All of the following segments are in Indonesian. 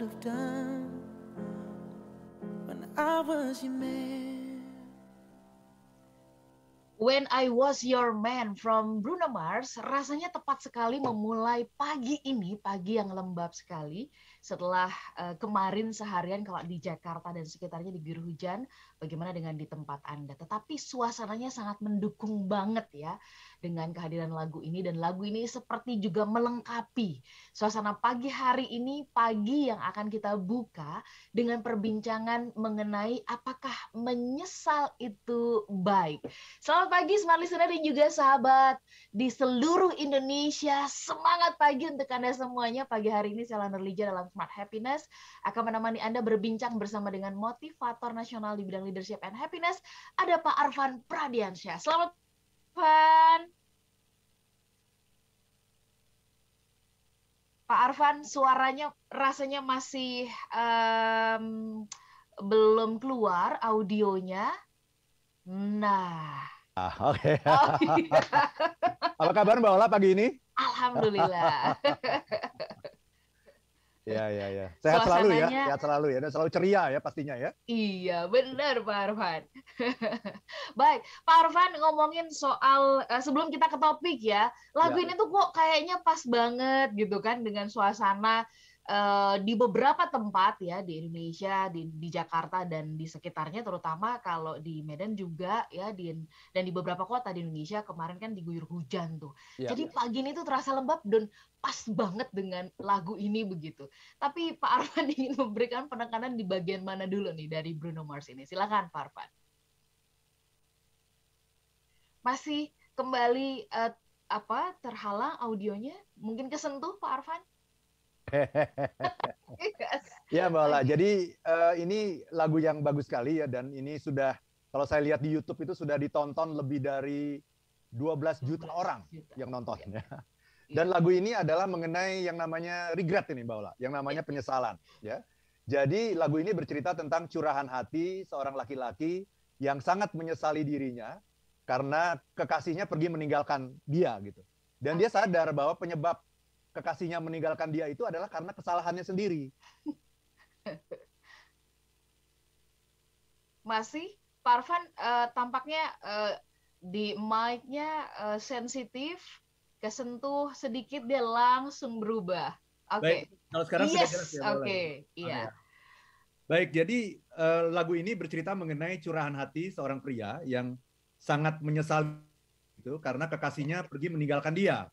have done when I was your man. When I Was Your Man from Bruno Mars rasanya tepat sekali memulai pagi ini, pagi yang lembab sekali setelah uh, kemarin seharian kalau di Jakarta dan sekitarnya diguyur hujan, bagaimana dengan di tempat Anda? Tetapi suasananya sangat mendukung banget ya dengan kehadiran lagu ini dan lagu ini seperti juga melengkapi suasana pagi hari ini, pagi yang akan kita buka dengan perbincangan mengenai apakah menyesal itu baik. Selamat pagi smart listener dan juga sahabat di seluruh Indonesia. Semangat pagi untuk Anda semuanya. Pagi hari ini saya Lander Lija dalam Smart Happiness akan menemani Anda berbincang bersama dengan motivator nasional di bidang leadership and happiness, ada Pak Arvan Pradiansyah. Selamat Pan. Pak Arvan suaranya rasanya masih um, belum keluar audionya. Nah. Ah, Oke. Okay. Oh, iya. Apa kabar Mbak Ola pagi ini? Alhamdulillah. Ya, ya, ya. Sehat Suasananya, selalu ya, sehat selalu ya, dan selalu ceria ya pastinya ya. Iya, benar Pak Arfan. Baik, Pak Arfan ngomongin soal eh, sebelum kita ke topik ya, lagu ya. ini tuh kok kayaknya pas banget gitu kan dengan suasana Eh, di beberapa tempat ya di Indonesia, di, di Jakarta dan di sekitarnya terutama kalau di Medan juga ya di dan di beberapa kota di Indonesia kemarin kan diguyur hujan tuh. Ya, Jadi pagi ini tuh terasa lembab dan pas banget dengan lagu ini begitu. Tapi Pak Arfan ingin memberikan penekanan di bagian mana dulu nih dari Bruno Mars ini? Silakan Pak Arfan. Masih kembali uh, apa terhalang audionya? Mungkin kesentuh Pak Arfan? ya Mbak Ola, jadi uh, ini lagu yang bagus sekali ya dan ini sudah kalau saya lihat di YouTube itu sudah ditonton lebih dari 12 juta orang yang nonton. Ya. Iya. Dan lagu ini adalah mengenai yang namanya regret ini Mbak Ola, yang namanya iya. penyesalan ya. Jadi lagu ini bercerita tentang curahan hati seorang laki-laki yang sangat menyesali dirinya karena kekasihnya pergi meninggalkan dia gitu. Dan dia sadar bahwa penyebab kekasihnya meninggalkan dia itu adalah karena kesalahannya sendiri. Masih, Parvan uh, tampaknya uh, di mic-nya uh, sensitif, kesentuh sedikit dia langsung berubah. Oke. Okay. kalau sekarang yes. sudah jelas ya. Oke, okay. iya. Baik, jadi uh, lagu ini bercerita mengenai curahan hati seorang pria yang sangat menyesal itu karena kekasihnya pergi meninggalkan dia.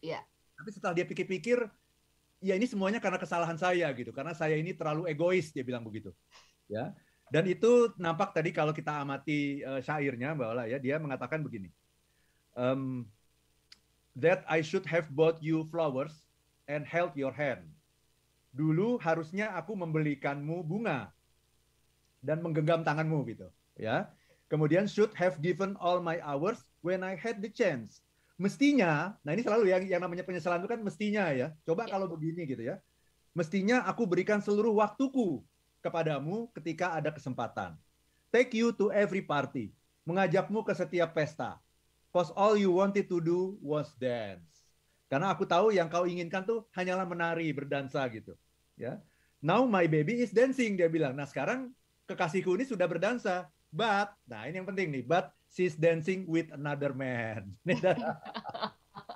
Iya. Yeah. Tapi setelah dia pikir-pikir, ya ini semuanya karena kesalahan saya gitu, karena saya ini terlalu egois dia bilang begitu. Ya. Dan itu nampak tadi kalau kita amati uh, syairnya Mbak Ola ya, dia mengatakan begini. Um, that I should have bought you flowers and held your hand. Dulu harusnya aku membelikanmu bunga dan menggenggam tanganmu gitu, ya. Kemudian should have given all my hours when I had the chance mestinya, nah ini selalu yang yang namanya penyesalan itu kan mestinya ya. Coba iya. kalau begini gitu ya. Mestinya aku berikan seluruh waktuku kepadamu ketika ada kesempatan. Take you to every party, mengajakmu ke setiap pesta. Cause all you wanted to do was dance. Karena aku tahu yang kau inginkan tuh hanyalah menari, berdansa gitu. Ya. Now my baby is dancing dia bilang. Nah sekarang kekasihku ini sudah berdansa. But, nah ini yang penting nih. But she's dancing with another man.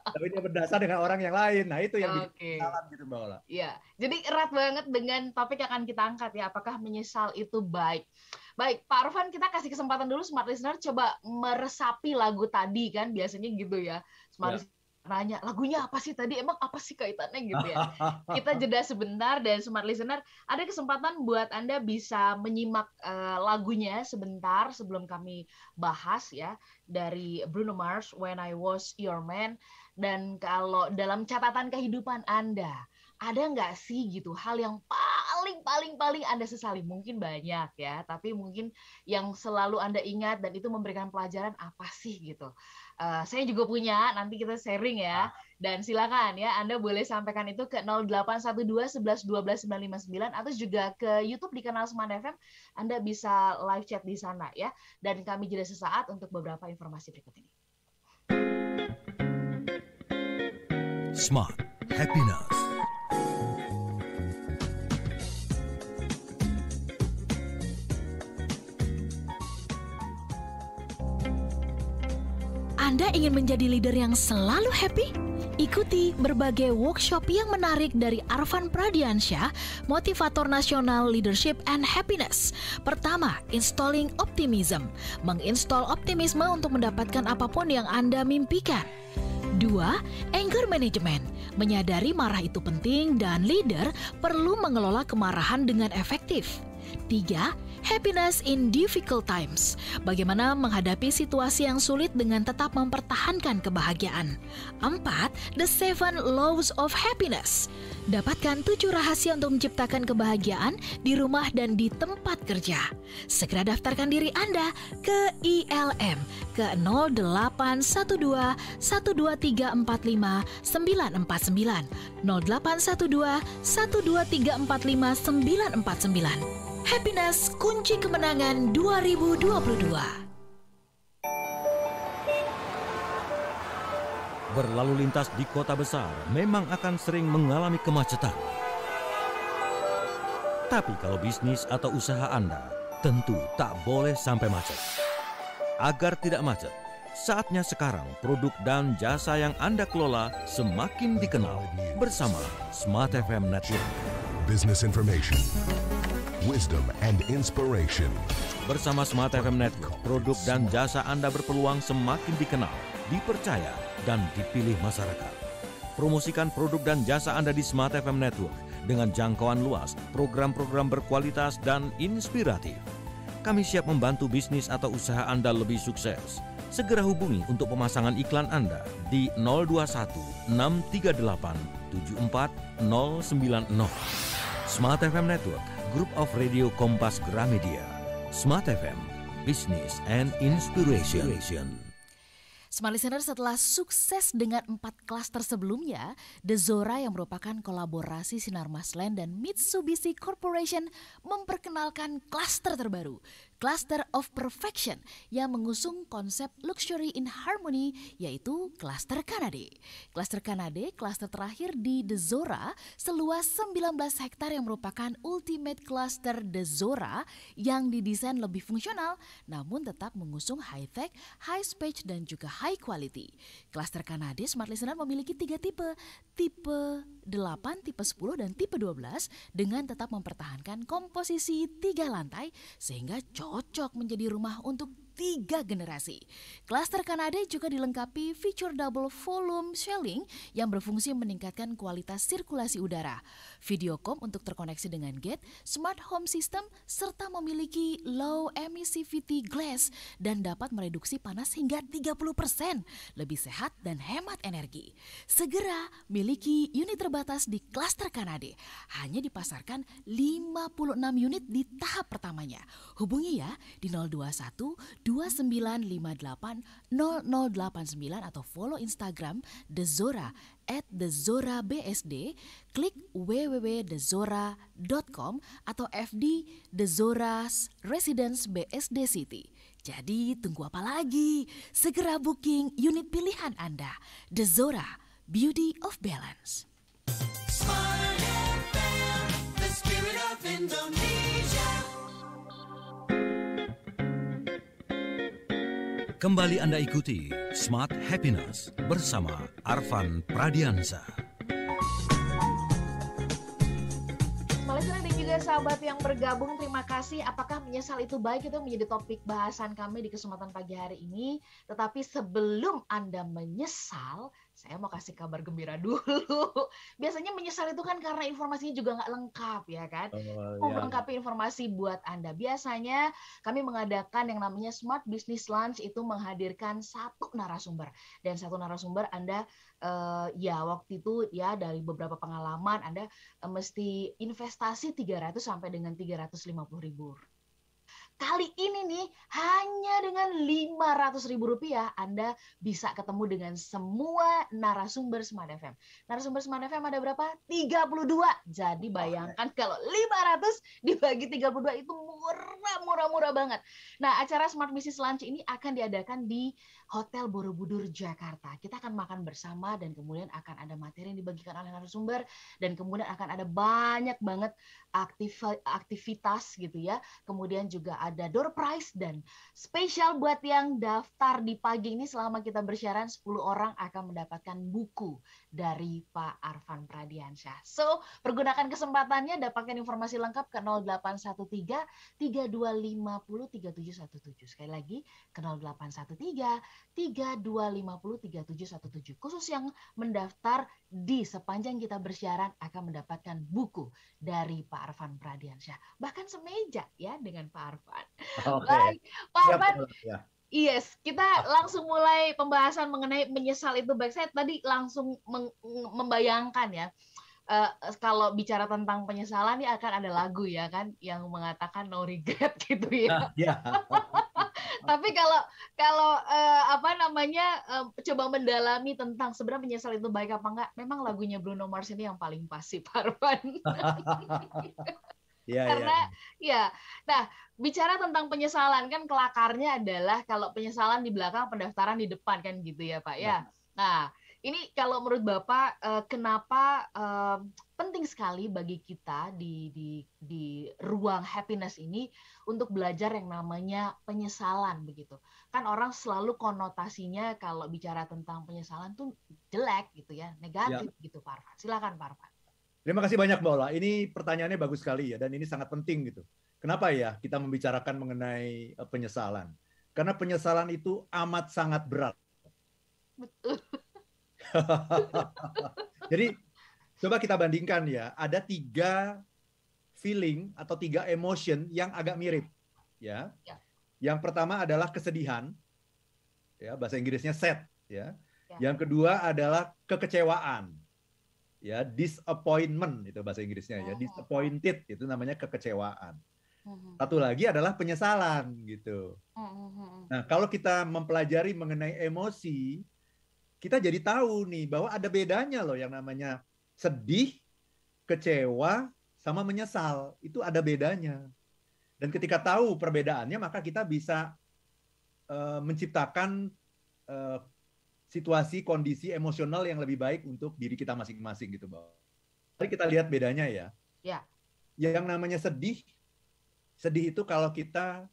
Tapi dia berdasar dengan orang yang lain. Nah, itu yang okay. salam gitu Mbak Ola. Iya. Jadi erat banget dengan topik yang akan kita angkat ya, apakah menyesal itu baik. Baik, Pak Arfan kita kasih kesempatan dulu smart listener coba meresapi lagu tadi kan biasanya gitu ya. Smart ya nanya lagunya apa sih tadi emang apa sih kaitannya gitu ya kita jeda sebentar dan smart listener ada kesempatan buat anda bisa menyimak uh, lagunya sebentar sebelum kami bahas ya dari Bruno Mars When I Was Your Man dan kalau dalam catatan kehidupan anda ada nggak sih gitu hal yang paling paling paling Anda sesali? Mungkin banyak ya, tapi mungkin yang selalu Anda ingat dan itu memberikan pelajaran apa sih gitu. Uh, saya juga punya, nanti kita sharing ya. Ah. Dan silakan ya, Anda boleh sampaikan itu ke 0812 11 12 959 atau juga ke YouTube di kanal Seman FM. Anda bisa live chat di sana ya. Dan kami jeda sesaat untuk beberapa informasi berikut ini. Smart Happiness Anda ingin menjadi leader yang selalu happy? Ikuti berbagai workshop yang menarik dari Arvan Pradiansyah, motivator nasional leadership and happiness. Pertama, installing optimism. Menginstall optimisme untuk mendapatkan apapun yang Anda mimpikan. Dua, anger management. Menyadari marah itu penting dan leader perlu mengelola kemarahan dengan efektif. Tiga, happiness in difficult times. Bagaimana menghadapi situasi yang sulit dengan tetap mempertahankan kebahagiaan. Empat, the seven laws of happiness. Dapatkan tujuh rahasia untuk menciptakan kebahagiaan di rumah dan di tempat kerja. Segera daftarkan diri Anda ke ILM ke 0812 12345 0812 12345 Happiness Kunci Kemenangan 2022. Berlalu lintas di kota besar memang akan sering mengalami kemacetan. Tapi kalau bisnis atau usaha Anda, tentu tak boleh sampai macet. Agar tidak macet, saatnya sekarang produk dan jasa yang Anda kelola semakin dikenal bersama Smart FM Network. Business Information wisdom, and inspiration. Bersama Smart FM Network, produk dan jasa Anda berpeluang semakin dikenal, dipercaya, dan dipilih masyarakat. Promosikan produk dan jasa Anda di Smart FM Network dengan jangkauan luas, program-program berkualitas dan inspiratif. Kami siap membantu bisnis atau usaha Anda lebih sukses. Segera hubungi untuk pemasangan iklan Anda di 021 638 74090. Smart FM Network Group of Radio Kompas Gramedia, Smart FM, Business and Inspiration. Smart Listener setelah sukses dengan empat klaster sebelumnya, The Zora yang merupakan kolaborasi Sinar Maslen dan Mitsubishi Corporation memperkenalkan klaster terbaru, Cluster of Perfection yang mengusung konsep Luxury in Harmony yaitu Cluster Kanade. Cluster Kanade, cluster terakhir di The Zora seluas 19 hektar yang merupakan ultimate cluster The Zora yang didesain lebih fungsional namun tetap mengusung high tech, high speed dan juga high quality. Cluster Kanade Smart Listener memiliki tiga tipe, tipe 8, tipe 10 dan tipe 12 dengan tetap mempertahankan komposisi tiga lantai sehingga cocok cocok menjadi rumah untuk tiga generasi. Klaster Kanade juga dilengkapi fitur double volume shelling yang berfungsi meningkatkan kualitas sirkulasi udara, Video videocom untuk terkoneksi dengan gate, smart home system, serta memiliki low emissivity glass dan dapat mereduksi panas hingga 30%, lebih sehat dan hemat energi. Segera miliki unit terbatas di Klaster Kanade, hanya dipasarkan 56 unit di tahap pertamanya. Hubungi ya di 021 2958 atau follow Instagram The Zora at The Zora BSD, klik www.thezora.com atau FD The Zora's Residence BSD City. Jadi tunggu apa lagi? Segera booking unit pilihan Anda. The Zora, Beauty of Balance. Smart FM, the spirit of Indonesia. Kembali Anda ikuti Smart Happiness bersama Arvan Pradiansa. juga sahabat yang bergabung, terima kasih. Apakah menyesal itu baik itu menjadi topik bahasan kami di kesempatan pagi hari ini. Tetapi sebelum Anda menyesal, saya mau kasih kabar gembira dulu. Biasanya menyesal itu kan karena informasinya juga nggak lengkap ya kan. Oh, mau ya. melengkapi informasi buat Anda. Biasanya kami mengadakan yang namanya Smart Business Lunch itu menghadirkan satu narasumber. Dan satu narasumber Anda uh, ya waktu itu ya dari beberapa pengalaman Anda uh, mesti investasi 300 sampai dengan 350 ribu Kali ini nih, hanya dengan rp rupiah Anda bisa ketemu dengan semua narasumber Smart FM. Narasumber Smart FM ada berapa? 32. Jadi bayangkan kalau 500 dibagi 32 itu murah, murah, murah banget. Nah, acara Smart Business Lunch ini akan diadakan di Hotel Borobudur Jakarta. Kita akan makan bersama dan kemudian akan ada materi yang dibagikan oleh narasumber dan kemudian akan ada banyak banget aktif aktivitas gitu ya. Kemudian juga ada door prize dan spesial buat yang daftar di pagi ini selama kita bersiaran 10 orang akan mendapatkan buku dari Pak Arfan Pradiansyah. So, pergunakan kesempatannya dapatkan informasi lengkap ke 0813 3250 3717. Sekali lagi ke 0813 3250 3717. Khusus yang mendaftar di sepanjang kita bersiaran akan mendapatkan buku dari Pak Arfan Pradiansyah. Bahkan semeja ya dengan Pak Arfan. Okay. Baik, Pak Arfan. Ya, ya. Yes, kita ah. langsung mulai pembahasan mengenai menyesal itu baik. Saya tadi langsung membayangkan ya, uh, kalau bicara tentang penyesalan ya akan ada lagu ya kan yang mengatakan no regret gitu ya. Nah, yeah. Tapi kalau kalau uh, apa namanya uh, coba mendalami tentang sebenarnya menyesal itu baik apa enggak, memang lagunya Bruno Mars ini yang paling pasti, Parvan. Ya, Karena ya. ya. Nah, bicara tentang penyesalan kan kelakarnya adalah kalau penyesalan di belakang pendaftaran di depan kan gitu ya, Pak ya. Iya. Nah, ini kalau menurut Bapak eh, kenapa eh, penting sekali bagi kita di di di ruang happiness ini untuk belajar yang namanya penyesalan begitu. Kan orang selalu konotasinya kalau bicara tentang penyesalan tuh jelek gitu ya, negatif ya. gitu Parvan. Silakan Parvan. Terima kasih banyak Mbak Ola. Ini pertanyaannya bagus sekali ya dan ini sangat penting gitu. Kenapa ya kita membicarakan mengenai eh, penyesalan? Karena penyesalan itu amat sangat berat. Jadi coba kita bandingkan ya, ada tiga feeling atau tiga emotion yang agak mirip ya. ya. Yang pertama adalah kesedihan, ya bahasa Inggrisnya sad ya. ya. Yang kedua adalah kekecewaan, ya disappointment itu bahasa Inggrisnya ya oh, disappointed itu namanya kekecewaan hmm. satu lagi adalah penyesalan gitu hmm, hmm, nah kalau kita mempelajari mengenai emosi kita jadi tahu nih bahwa ada bedanya loh yang namanya sedih kecewa sama menyesal itu ada bedanya dan ketika tahu perbedaannya maka kita bisa uh, menciptakan eh, situasi, kondisi emosional yang lebih baik untuk diri kita masing-masing gitu, Mbak. tapi kita lihat bedanya ya. Ya. Yang namanya sedih, sedih itu kalau kita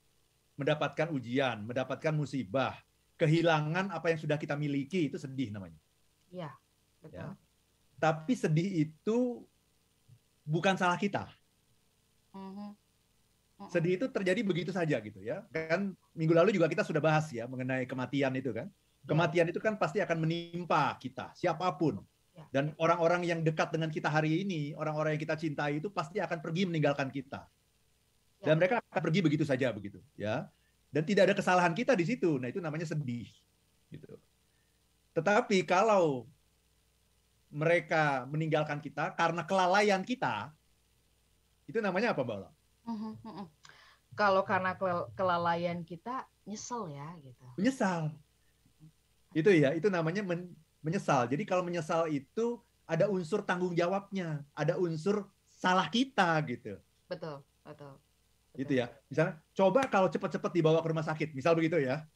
mendapatkan ujian, mendapatkan musibah, kehilangan apa yang sudah kita miliki itu sedih namanya. Ya. betul. Ya. Tapi sedih itu bukan salah kita. Mm-hmm. Mm-hmm. Sedih itu terjadi begitu saja gitu ya. Kan minggu lalu juga kita sudah bahas ya mengenai kematian itu kan. Kematian itu kan pasti akan menimpa kita, siapapun. Ya. Dan orang-orang yang dekat dengan kita hari ini, orang-orang yang kita cintai itu pasti akan pergi meninggalkan kita. Ya. Dan mereka akan pergi begitu saja begitu, ya. Dan tidak ada kesalahan kita di situ. Nah, itu namanya sedih. Gitu. Tetapi kalau mereka meninggalkan kita karena kelalaian kita, itu namanya apa, Mbak Ola? Mm-hmm, mm-hmm. Kalau karena kelalaian kita, nyesel ya gitu. Nyesel. Itu ya, itu namanya men menyesal. Jadi kalau menyesal itu ada unsur tanggung jawabnya, ada unsur salah kita gitu. Betul, betul. Gitu ya. Misalnya, coba kalau cepat-cepat dibawa ke rumah sakit, misal begitu ya.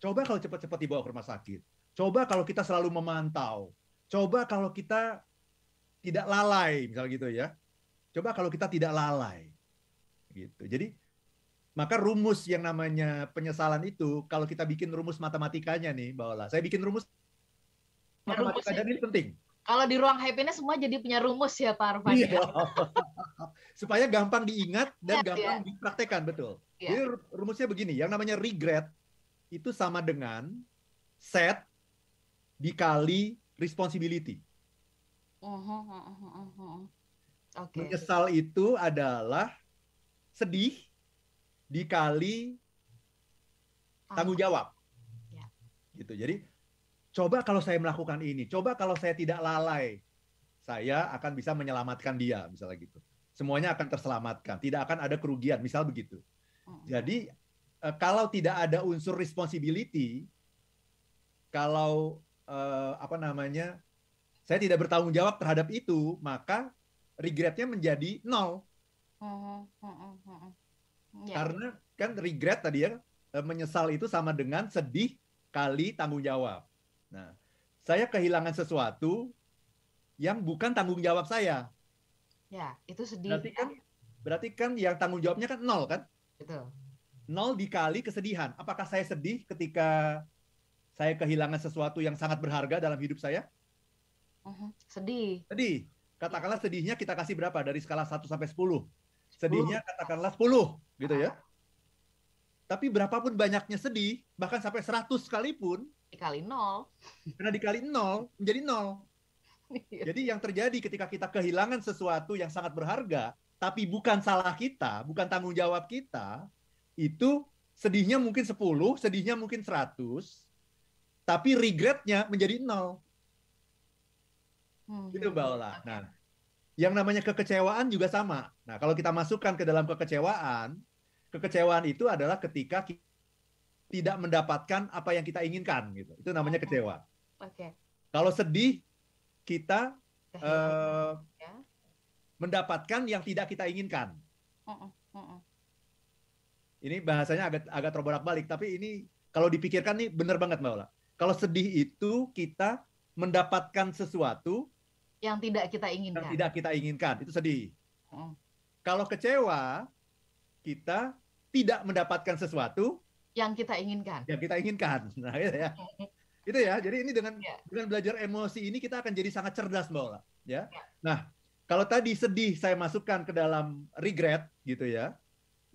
Coba kalau cepat-cepat dibawa ke rumah sakit. Coba kalau kita selalu memantau. Coba kalau kita tidak lalai, misal gitu ya. Coba kalau kita tidak lalai. Gitu. Jadi maka rumus yang namanya penyesalan itu, kalau kita bikin rumus matematikanya nih, bawalah. Saya bikin rumus ya, matematika dan ini penting. Kalau di ruang happiness semua jadi punya rumus ya Pak Arfan. Iya. Ya? Supaya gampang diingat dan ya, gampang ya. dipraktekan, betul. Ya. Jadi rumusnya begini, yang namanya regret itu sama dengan set dikali responsibility. Uh -huh, uh -huh, uh -huh. Okay. Menyesal itu adalah sedih dikali tanggung ah. jawab. Ya. Gitu. Jadi coba kalau saya melakukan ini, coba kalau saya tidak lalai, saya akan bisa menyelamatkan dia, misalnya gitu. Semuanya akan terselamatkan, tidak akan ada kerugian, misal begitu. Hmm. Jadi eh, kalau tidak ada unsur responsibility, kalau eh, apa namanya, saya tidak bertanggung jawab terhadap itu, maka regretnya menjadi nol. Hmm, hmm, Yeah. Karena kan regret tadi ya eh, menyesal itu sama dengan sedih kali tanggung jawab. Nah, saya kehilangan sesuatu yang bukan tanggung jawab saya. Ya, itu sedih. Berarti kan, berarti kan yang tanggung jawabnya kan nol kan? Betul. Nol dikali kesedihan. Apakah saya sedih ketika saya kehilangan sesuatu yang sangat berharga dalam hidup saya? Uh-huh. Sedih. Sedih. Katakanlah sedihnya kita kasih berapa dari skala 1 sampai 10? Sedihnya katakanlah 10 gitu ya. Ah. Tapi berapapun banyaknya sedih, bahkan sampai 100 sekalipun dikali nol. Karena dikali nol menjadi nol. Iya. Jadi yang terjadi ketika kita kehilangan sesuatu yang sangat berharga, tapi bukan salah kita, bukan tanggung jawab kita, itu sedihnya mungkin 10, sedihnya mungkin 100, tapi regretnya menjadi nol. Hmm. Gitu Mbak Ola. Nah, yang namanya kekecewaan juga sama. Nah, kalau kita masukkan ke dalam kekecewaan, kekecewaan itu adalah ketika kita tidak mendapatkan apa yang kita inginkan gitu. Itu namanya kecewa. Oke. Kalau sedih kita uh, ya. mendapatkan yang tidak kita inginkan. Uh -uh. Uh ini bahasanya agak agak terbolak-balik, tapi ini kalau dipikirkan nih benar banget Mbak Ola. Kalau sedih itu kita mendapatkan sesuatu yang tidak kita inginkan. Yang tidak kita inginkan, itu sedih. Hmm. Kalau kecewa, kita tidak mendapatkan sesuatu yang kita inginkan. Yang kita inginkan. Nah, gitu ya. itu ya. Jadi ini dengan ya. dengan belajar emosi ini kita akan jadi sangat cerdas, Mbak Ola, ya. ya. Nah, kalau tadi sedih saya masukkan ke dalam regret gitu ya.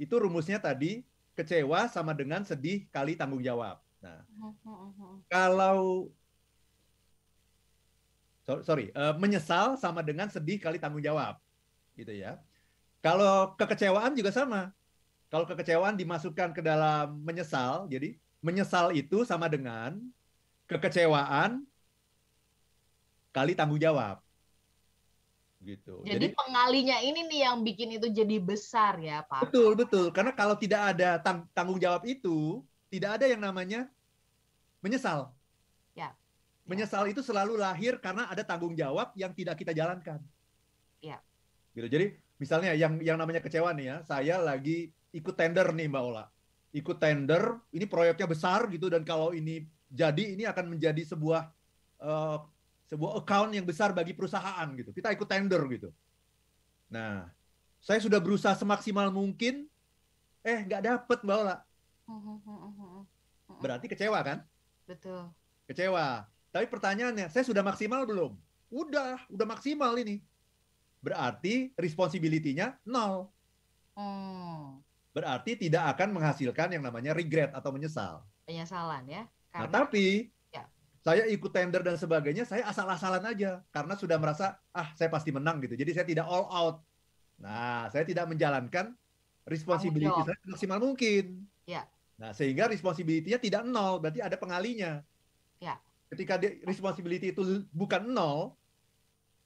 Itu rumusnya tadi kecewa sama dengan sedih kali tanggung jawab. Nah, hmm, hmm, hmm, kalau sorry uh, menyesal sama dengan sedih kali tanggung jawab gitu ya kalau kekecewaan juga sama kalau kekecewaan dimasukkan ke dalam menyesal jadi menyesal itu sama dengan kekecewaan kali tanggung jawab gitu. Jadi, jadi pengalinya ini nih yang bikin itu jadi besar ya Pak. Betul betul karena kalau tidak ada tang tanggung jawab itu tidak ada yang namanya menyesal menyesal itu selalu lahir karena ada tanggung jawab yang tidak kita jalankan. Iya. Gitu. Jadi misalnya yang yang namanya kecewa nih ya, saya lagi ikut tender nih Mbak Ola. Ikut tender, ini proyeknya besar gitu dan kalau ini jadi ini akan menjadi sebuah uh, sebuah account yang besar bagi perusahaan gitu. Kita ikut tender gitu. Nah, saya sudah berusaha semaksimal mungkin, eh nggak dapet Mbak Ola. Hmm, hmm, hmm, Berarti kecewa kan? Betul. Kecewa. Tapi pertanyaannya, saya sudah maksimal belum? Udah, udah maksimal ini. Berarti responsibility-nya nol. Oh. Berarti tidak akan menghasilkan yang namanya regret atau menyesal. Penyesalan ya. Nah, karena... Nah, tapi ya. saya ikut tender dan sebagainya, saya asal-asalan aja karena sudah merasa ah saya pasti menang gitu. Jadi saya tidak all out. Nah, saya tidak menjalankan responsibility saya maksimal mungkin. Ya. Nah, sehingga responsibility-nya tidak nol, berarti ada pengalinya. Ya ketika dia responsibility itu bukan nol,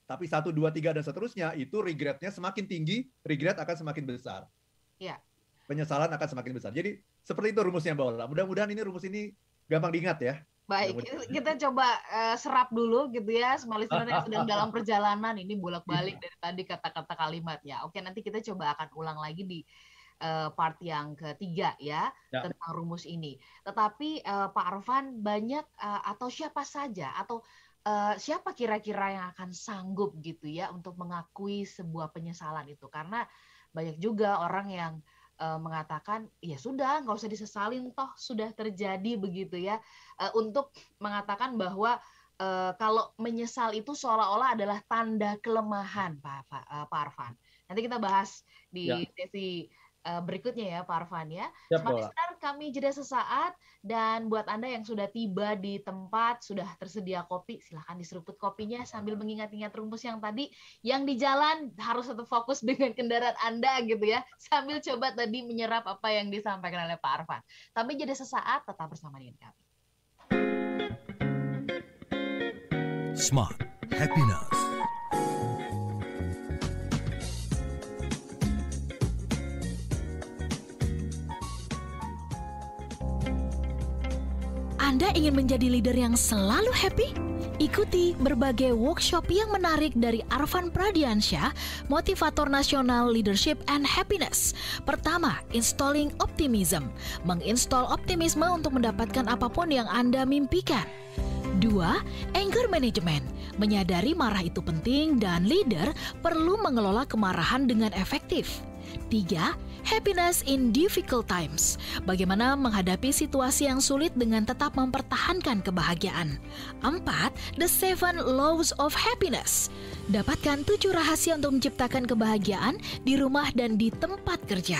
tapi satu, dua, tiga dan seterusnya itu regretnya semakin tinggi, regret akan semakin besar. Iya. Penyesalan akan semakin besar. Jadi seperti itu rumusnya Mbak Ola. Mudah-mudahan ini rumus ini gampang diingat ya. Baik, kita coba uh, serap dulu gitu ya, semua yang sedang dalam perjalanan ini bolak-balik iya. dari tadi kata-kata kalimat ya. Oke, nanti kita coba akan ulang lagi di uh, part yang ketiga ya, ya tentang rumus ini. Tetapi uh, Pak Arvan banyak uh, atau siapa saja atau uh, siapa kira-kira yang akan sanggup gitu ya untuk mengakui sebuah penyesalan itu karena banyak juga orang yang uh, mengatakan ya sudah nggak usah disesalin toh sudah terjadi begitu ya uh, untuk mengatakan bahwa uh, kalau menyesal itu seolah-olah adalah tanda kelemahan Pak Pak, uh, Pak Arfan. Nanti kita bahas di ya. sesi Eh, berikutnya ya Pak Arvan ya. Siap, kami jeda sesaat dan buat Anda yang sudah tiba di tempat, sudah tersedia kopi, silahkan diseruput kopinya sambil mengingat-ingat rumus yang tadi yang di jalan harus tetap fokus dengan kendaraan Anda gitu ya. Sambil coba tadi menyerap apa yang disampaikan oleh Pak Arvan. Tapi jeda sesaat tetap bersama dengan kami. Smart Happiness Anda ingin menjadi leader yang selalu happy? Ikuti berbagai workshop yang menarik dari Arvan Pradiansyah, motivator nasional leadership and happiness. Pertama, installing optimism. Menginstal optimisme untuk mendapatkan apapun yang Anda mimpikan. Dua, anger management. Menyadari marah itu penting dan leader perlu mengelola kemarahan dengan efektif. Tiga, happiness in difficult times. Bagaimana menghadapi situasi yang sulit dengan tetap mempertahankan kebahagiaan. Empat, the seven laws of happiness. Dapatkan tujuh rahasia untuk menciptakan kebahagiaan di rumah dan di tempat kerja.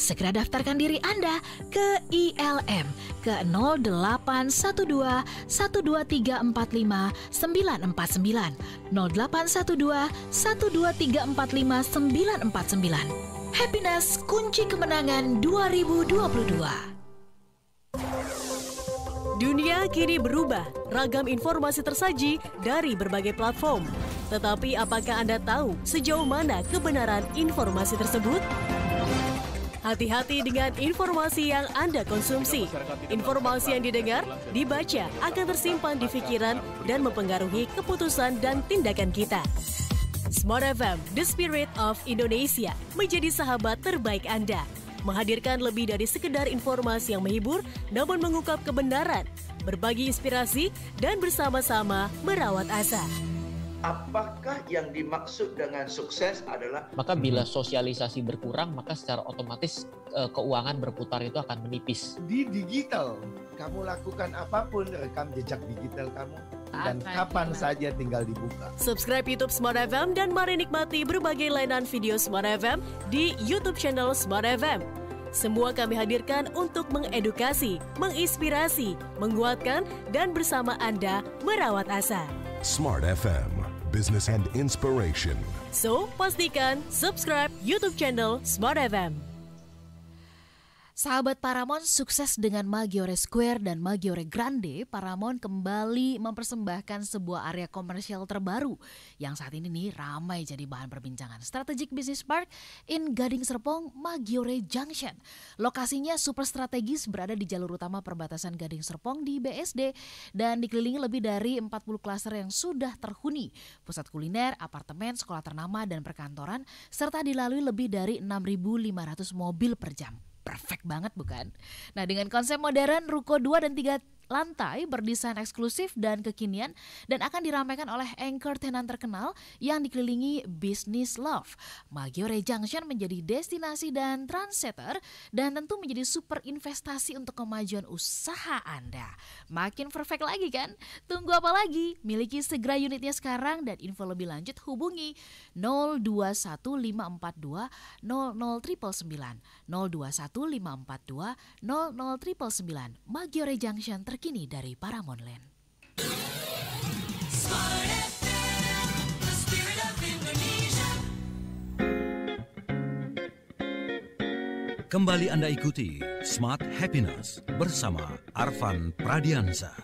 Segera daftarkan diri Anda ke ILM ke 0812 empat 949 0812 empat 949. Happiness Kunci Kemenangan 2022. Dunia kini berubah, ragam informasi tersaji dari berbagai platform. Tetapi apakah Anda tahu sejauh mana kebenaran informasi tersebut? Hati-hati dengan informasi yang Anda konsumsi. Informasi yang didengar, dibaca, akan tersimpan di pikiran dan mempengaruhi keputusan dan tindakan kita. Smart FM, The Spirit of Indonesia, menjadi sahabat terbaik Anda. Menghadirkan lebih dari sekedar informasi yang menghibur, namun mengungkap kebenaran, berbagi inspirasi, dan bersama-sama merawat asa. Apakah yang dimaksud dengan sukses adalah maka bila sosialisasi berkurang maka secara otomatis eh, keuangan berputar itu akan menipis. Di digital, kamu lakukan apapun rekam jejak digital kamu dan kapan saja tinggal dibuka. Subscribe YouTube Smart FM dan mari nikmati berbagai layanan video Smart FM di YouTube channel Smart FM. Semua kami hadirkan untuk mengedukasi, menginspirasi, menguatkan, dan bersama Anda merawat asa. Smart FM, business and inspiration. So, pastikan subscribe YouTube channel Smart FM. Sahabat Paramon sukses dengan Maggiore Square dan Maggiore Grande, Paramon kembali mempersembahkan sebuah area komersial terbaru yang saat ini nih ramai jadi bahan perbincangan. Strategic Business Park in Gading Serpong, Maggiore Junction. Lokasinya super strategis berada di jalur utama perbatasan Gading Serpong di BSD dan dikelilingi lebih dari 40 klaster yang sudah terhuni. Pusat kuliner, apartemen, sekolah ternama, dan perkantoran serta dilalui lebih dari 6.500 mobil per jam perfect banget bukan? Nah dengan konsep modern, ruko 2 dan 3 Lantai berdesain eksklusif dan kekinian dan akan diramaikan oleh anchor tenan terkenal yang dikelilingi bisnis love. Magiore Junction menjadi destinasi dan trendsetter dan tentu menjadi super investasi untuk kemajuan usaha Anda. Makin perfect lagi kan? Tunggu apa lagi? Miliki segera unitnya sekarang dan info lebih lanjut hubungi 021542 0099 021542 0099 Magiore Junction terkenal terkini dari Paramount Land. Kembali Anda ikuti Smart Happiness bersama Arvan Pradiansa.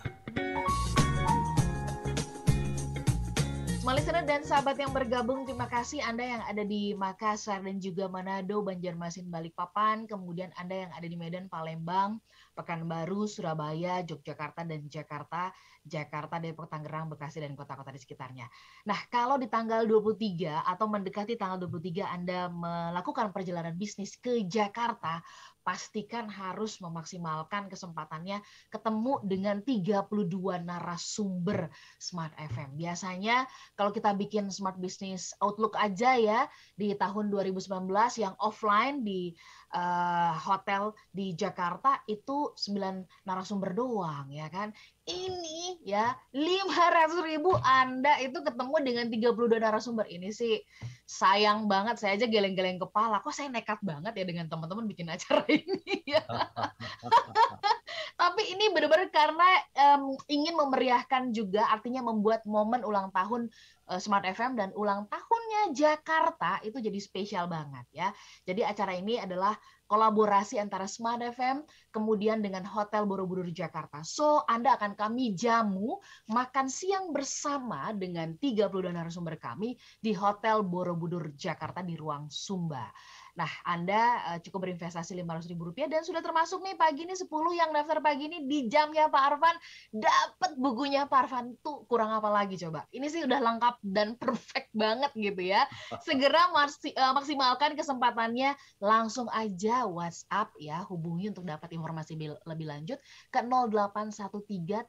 Malisana dan sahabat yang bergabung, terima kasih Anda yang ada di Makassar dan juga Manado, Banjarmasin, Balikpapan, kemudian Anda yang ada di Medan, Palembang, Pekanbaru, Surabaya, Yogyakarta, dan Jakarta, Jakarta, Depok, Tangerang, Bekasi, dan kota-kota di sekitarnya. Nah, kalau di tanggal 23 atau mendekati tanggal 23 Anda melakukan perjalanan bisnis ke Jakarta, pastikan harus memaksimalkan kesempatannya ketemu dengan 32 narasumber Smart FM. Biasanya kalau kita bikin Smart Business Outlook aja ya di tahun 2019 yang offline di uh, hotel di Jakarta itu 9 narasumber doang ya kan. Ini ya 500 ribu Anda itu ketemu dengan 32 narasumber ini sih sayang banget saya aja geleng-geleng kepala kok saya nekat banget ya dengan teman-teman bikin acara ini ya. Tapi ini benar-benar karena um, ingin memeriahkan juga, artinya membuat momen ulang tahun uh, Smart FM dan ulang tahunnya Jakarta itu jadi spesial banget ya. Jadi acara ini adalah kolaborasi antara Smart FM kemudian dengan Hotel Borobudur Jakarta. So, Anda akan kami jamu makan siang bersama dengan 32 sumber kami di Hotel Borobudur Jakarta di ruang Sumba. Nah, Anda eh, cukup berinvestasi lima ratus ribu rupiah dan sudah termasuk nih pagi ini sepuluh yang daftar pagi ini di jamnya Pak Arvan dapat bukunya Pak Arvan tuh kurang apa lagi coba. Ini sih udah lengkap dan perfect banget gitu ya. Segera marsi, eh, maksimalkan kesempatannya langsung aja WhatsApp ya hubungi untuk dapat informasi lebih lanjut ke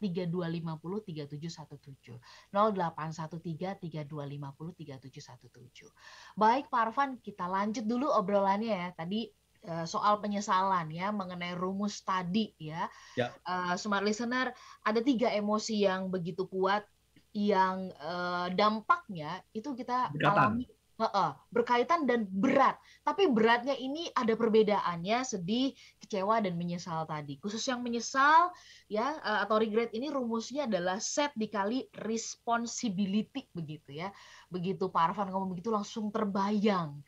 081332503717. 081332503717. Baik Pak Arvan kita lanjut dulu obrolan obrolannya ya tadi eh, soal penyesalan ya mengenai rumus tadi ya. ya. Uh, smart listener ada tiga emosi yang begitu kuat yang uh, dampaknya itu kita Beratan. alami uh, uh, berkaitan dan berat. Tapi beratnya ini ada perbedaannya sedih, kecewa dan menyesal tadi. Khusus yang menyesal ya uh, atau regret ini rumusnya adalah set dikali responsibility begitu ya. Begitu Pak Arfan ngomong begitu langsung terbayang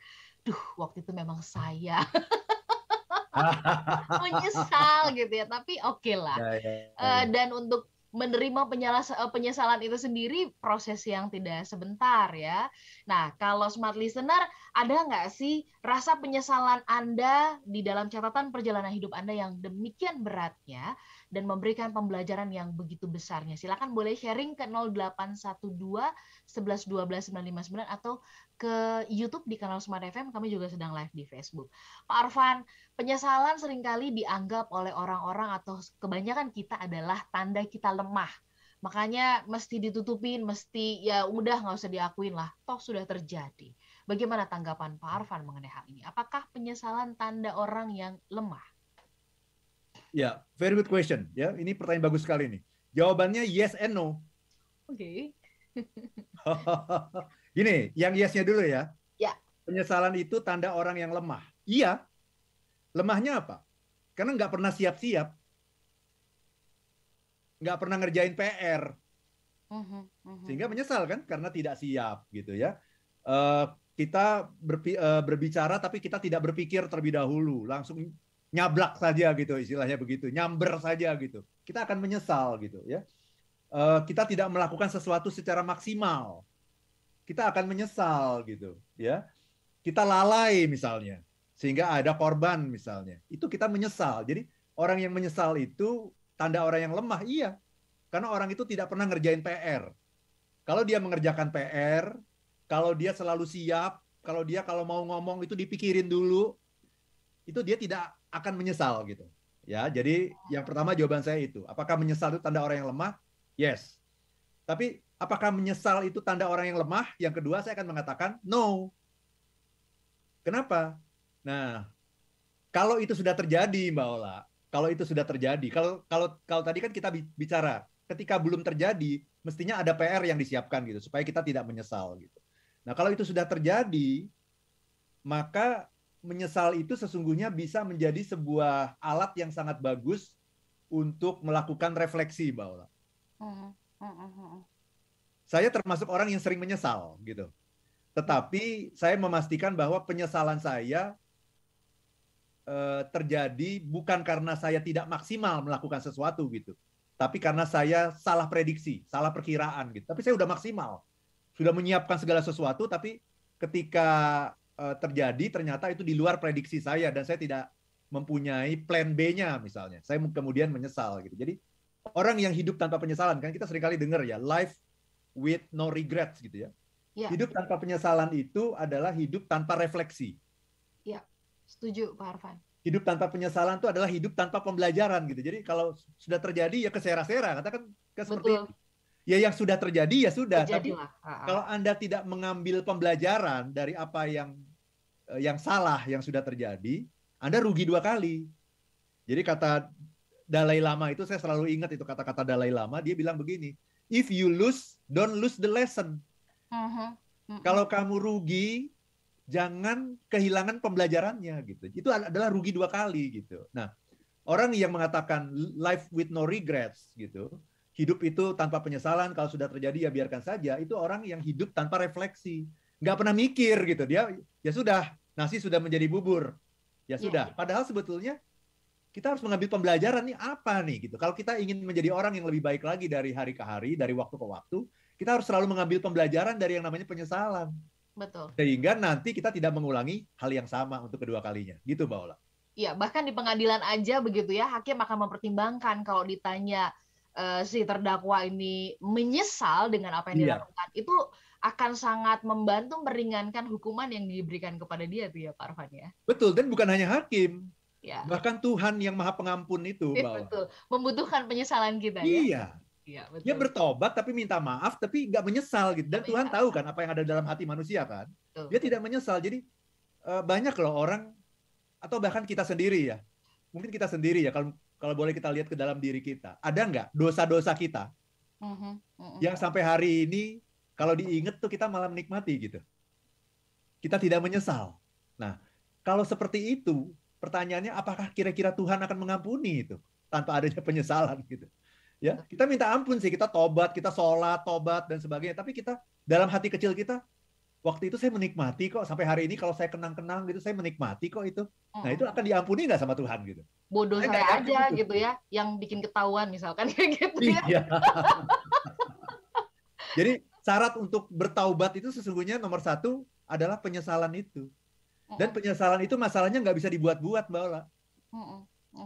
aduh waktu itu memang saya menyesal gitu ya tapi oke okay lah ya, ya, ya. Uh, dan untuk menerima eh, penyesalan itu sendiri proses yang tidak sebentar ya. Nah, kalau smart listener, ada nggak sih rasa penyesalan Anda di dalam catatan perjalanan hidup Anda yang demikian beratnya dan memberikan pembelajaran yang begitu besarnya. Silakan boleh sharing ke 0812 11 12 959 atau ke YouTube di kanal Smart FM kami juga sedang live di Facebook. Pak Arfan, penyesalan seringkali dianggap oleh orang-orang atau kebanyakan kita adalah tanda kita lemah. Makanya mesti ditutupin, mesti ya udah nggak usah diakuin lah, toh sudah terjadi. Bagaimana tanggapan Pak Arfan mengenai hal ini? Apakah penyesalan tanda orang yang lemah? Ya, very good question. Ya, ini pertanyaan bagus sekali nih. Jawabannya yes and no. Oke. Okay. Gini, yang yesnya dulu ya. Ya. Penyesalan itu tanda orang yang lemah. Iya. Lemahnya apa? Karena nggak pernah siap-siap. Nggak pernah ngerjain PR. Uh-huh, mm-hmm, mm-hmm. Sehingga menyesal kan karena tidak siap gitu ya. Uh, kita eh, berbicara tapi kita tidak berpikir terlebih dahulu. Langsung nyablak saja gitu istilahnya begitu, nyamber saja gitu. Kita akan menyesal gitu ya. Eh, kita tidak melakukan sesuatu secara maksimal, kita akan menyesal gitu ya. Kita lalai misalnya, sehingga ada korban misalnya. Itu kita menyesal. Jadi orang yang menyesal itu tanda orang yang lemah iya, karena orang itu tidak pernah ngerjain PR. Kalau dia mengerjakan PR, kalau dia selalu siap, kalau dia kalau mau ngomong itu dipikirin dulu, itu dia tidak akan menyesal gitu. Ya, jadi yang pertama jawaban saya itu, apakah menyesal itu tanda orang yang lemah? Yes. Tapi apakah menyesal itu tanda orang yang lemah? Yang kedua saya akan mengatakan no. Kenapa? Nah, kalau itu sudah terjadi, Mbak Ola, kalau itu sudah terjadi, kalau kalau kalau tadi kan kita bicara ketika belum terjadi, mestinya ada PR yang disiapkan gitu supaya kita tidak menyesal gitu. Nah, kalau itu sudah terjadi, maka menyesal itu sesungguhnya bisa menjadi sebuah alat yang sangat bagus untuk melakukan refleksi, bahwa hmm, hmm, hmm, saya termasuk orang yang sering menyesal, gitu. Tetapi saya memastikan bahwa penyesalan saya eh, terjadi bukan karena saya tidak maksimal melakukan sesuatu, gitu. Tapi karena saya salah prediksi, salah perkiraan, gitu. Tapi saya sudah maksimal, sudah menyiapkan segala sesuatu, tapi ketika Eh, terjadi ternyata itu di luar prediksi saya dan saya tidak mempunyai plan B-nya misalnya. Saya kemudian menyesal gitu. Jadi orang yang hidup tanpa penyesalan kan kita seringkali dengar ya life with no regrets gitu ya. ya. Hidup tanpa penyesalan itu adalah hidup tanpa refleksi. Ya, setuju Pak Arfan. Hidup tanpa penyesalan itu adalah hidup tanpa pembelajaran gitu. Jadi kalau sudah terjadi ya kesera-sera katakan kan seperti Betul. Ya yang sudah terjadi ya sudah. Terjadilah. Tapi kalau Anda tidak mengambil pembelajaran dari apa yang Eh, yang salah yang sudah terjadi, Anda rugi dua kali. Jadi kata Dalai Lama itu saya selalu ingat itu kata-kata Dalai Lama, dia bilang begini, if you lose, don't lose the lesson. Uh-huh. Uh-huh. Kalau kamu rugi, jangan kehilangan pembelajarannya gitu. Itu adalah rugi dua kali gitu. Nah, orang yang mengatakan life with no regrets gitu, hidup itu tanpa penyesalan kalau sudah terjadi ya biarkan saja, itu orang yang hidup tanpa refleksi nggak pernah mikir gitu dia ya sudah nasi sudah menjadi bubur. Ya, ya. sudah. Ya. Padahal sebetulnya kita harus mengambil pembelajaran nih apa nih gitu. Kalau kita ingin menjadi orang yang lebih baik lagi dari hari ke hari, dari waktu ke waktu, kita harus selalu mengambil pembelajaran dari yang namanya penyesalan. Betul. Sehingga nanti kita tidak mengulangi hal yang sama untuk kedua kalinya. Gitu, Mbak Ola. Iya, bahkan di pengadilan aja begitu ya, hakim akan mempertimbangkan kalau ditanya uh, si terdakwa ini menyesal dengan apa yang iya. dilakukan. Ya. Itu akan sangat membantu meringankan hukuman yang diberikan kepada dia tuh ya Pak Arfan ya. Betul dan bukan hanya hakim. Ya. Bahkan Tuhan yang Maha Pengampun itu ya, bahwa betul. membutuhkan penyesalan kita iya. ya. Iya. iya betul. Dia bertobat tapi minta maaf tapi nggak menyesal gitu dan tapi Tuhan tahu kan apa yang ada dalam hati manusia kan. Betul. Dia tidak menyesal. Jadi eh, banyak loh orang atau bahkan kita sendiri ya. Mungkin kita sendiri ya kalau kalau boleh kita lihat ke dalam diri kita. Ada nggak dosa-dosa kita? Uh -huh. Uh -huh. Yang sampai hari ini kalau diingat tuh kita malah menikmati gitu. Kita tidak menyesal. Nah, kalau seperti itu, pertanyaannya apakah kira-kira Tuhan akan mengampuni itu tanpa adanya penyesalan gitu. Ya, kita minta ampun sih, kita tobat, kita sholat, tobat dan sebagainya, tapi kita dalam hati kecil kita waktu itu saya menikmati kok sampai hari ini kalau saya kenang-kenang gitu saya menikmati kok itu. Nah, itu akan diampuni nggak sama Tuhan gitu. Bodoh saya, saya aja itu. gitu ya yang bikin ketahuan misalkan kayak gitu ya. Iya. Jadi syarat untuk bertaubat itu sesungguhnya nomor satu adalah penyesalan itu. Dan penyesalan itu masalahnya nggak bisa dibuat-buat, Mbak Ola.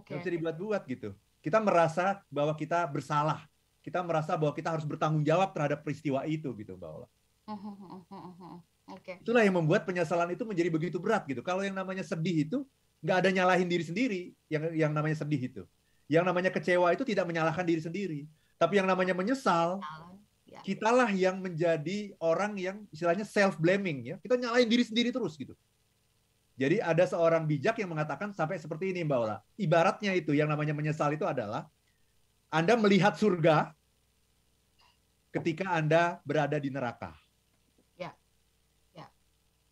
Okay. bisa dibuat-buat gitu. Kita merasa bahwa kita bersalah. Kita merasa bahwa kita harus bertanggung jawab terhadap peristiwa itu gitu, Mbak Ola. Mm-hmm, mm-hmm, mm-hmm. Okay. Itulah yang membuat penyesalan itu menjadi begitu berat gitu. Kalau yang namanya sedih itu nggak ada nyalahin diri sendiri yang yang namanya sedih itu. Yang namanya kecewa itu tidak menyalahkan diri sendiri. Tapi yang namanya menyesal, kitalah yang menjadi orang yang istilahnya self blaming ya. Kita nyalain diri sendiri terus gitu. Jadi ada seorang bijak yang mengatakan sampai seperti ini Mbak Ola. Ibaratnya itu yang namanya menyesal itu adalah Anda melihat surga ketika Anda berada di neraka. Ya. Ya.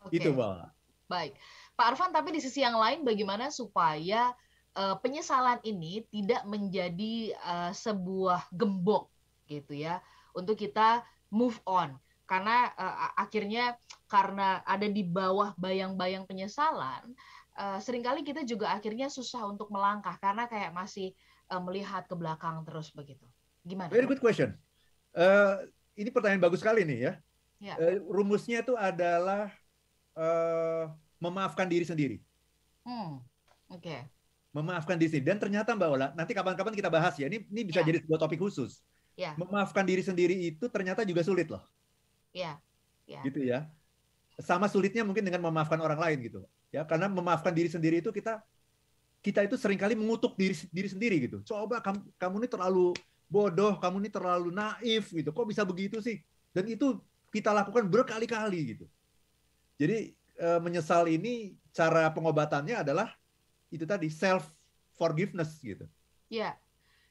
Okay. Itu Mbak Ola. Baik. Pak Arfan tapi di sisi yang lain bagaimana supaya uh, penyesalan ini tidak menjadi uh, sebuah gembok gitu ya untuk kita move on karena uh, akhirnya karena ada di bawah bayang-bayang penyesalan uh, seringkali kita juga akhirnya susah untuk melangkah karena kayak masih uh, melihat ke belakang terus begitu gimana very good question uh, ini pertanyaan bagus sekali nih ya yeah. Ya. uh, rumusnya itu adalah uh, memaafkan diri sendiri hmm. oke okay. memaafkan diri sendiri dan ternyata mbak Ola nanti kapan-kapan kita bahas ya ini ini bisa yeah. jadi sebuah topik khusus Ya. Memaafkan diri sendiri itu ternyata juga sulit loh. Iya. Ya. Gitu ya. Sama sulitnya mungkin dengan memaafkan orang lain gitu. Ya, karena memaafkan diri sendiri itu kita kita itu seringkali mengutuk diri diri sendiri gitu. Coba kamu kamu ini terlalu bodoh, kamu ini terlalu naif gitu. Kok bisa begitu sih? Dan itu kita lakukan berkali-kali gitu. Jadi e, menyesal ini cara pengobatannya adalah itu tadi self forgiveness gitu. Iya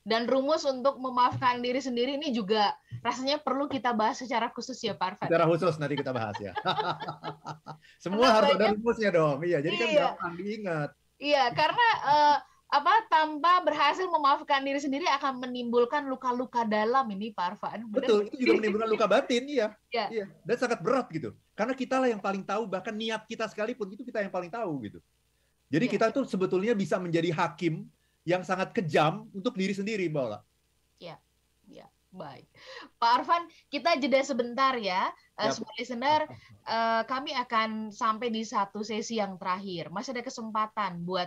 dan rumus untuk memaafkan diri sendiri ini juga rasanya perlu kita bahas secara khusus ya Pak Secara khusus nanti kita bahas ya. Semua karena harus ada rumusnya dong. Iya, jadi kan iya, kan gampang diingat. Iya, karena uh, apa tanpa berhasil memaafkan diri sendiri akan menimbulkan luka-luka dalam ini Pak Betul, itu juga menimbulkan luka batin, iya. Iya. iya. Dan sangat berat gitu. Karena kita lah yang paling tahu, bahkan niat kita sekalipun itu kita yang paling tahu gitu. Jadi ya. kita tuh sebetulnya bisa menjadi hakim yang sangat kejam untuk diri sendiri, Mbak Ola. Ya, ya. Baik, Pak Arfan, kita jeda sebentar ya. Uh, Sebagai listener, uh, kami akan sampai di satu sesi yang terakhir. Masih ada kesempatan buat